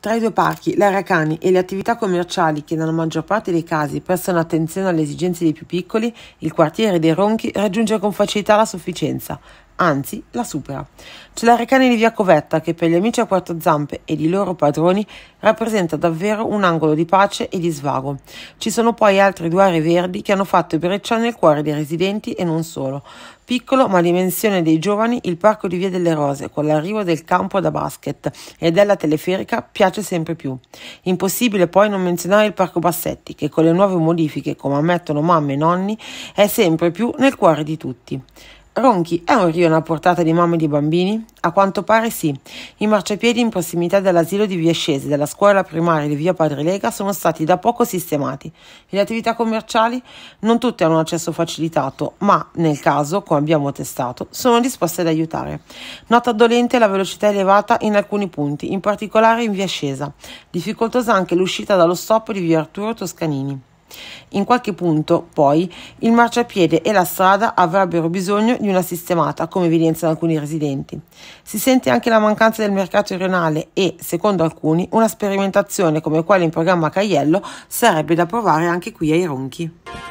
Tra i due parchi, l'area cani e le attività commerciali che nella maggior parte dei casi prestano attenzione alle esigenze dei più piccoli, il quartiere dei Ronchi raggiunge con facilità la sufficienza, anzi la supera. C'è la recane di via Covetta che per gli amici a quattro zampe ed i loro padroni rappresenta davvero un angolo di pace e di svago. Ci sono poi altri due aree verdi che hanno fatto breccia nel cuore dei residenti e non solo. Piccolo ma a dimensione dei giovani, il parco di Via delle Rose con l'arrivo del campo da basket e della teleferica piace sempre più. Impossibile poi non menzionare il parco Bassetti che con le nuove modifiche, come ammettono mamme e nonni, è sempre più nel cuore di tutti. Ronchi è un rione a portata di mamme e di bambini? A quanto pare sì. I marciapiedi in prossimità dell'asilo di Via Viescese della scuola primaria di Via Padrelega sono stati da poco sistemati le attività commerciali non tutte hanno un accesso facilitato, ma nel caso, come abbiamo testato, sono disposte ad aiutare. Nota dolente la velocità elevata in alcuni punti, in particolare in Via Scesa. Difficoltosa anche l'uscita dallo stop di Via Arturo Toscanini. In qualche punto, poi, il marciapiede e la strada avrebbero bisogno di una sistemata, come evidenziano alcuni residenti. Si sente anche la mancanza del mercato rionale e, secondo alcuni, una sperimentazione come quella in programma a Caiello sarebbe da provare anche qui ai Ronchi.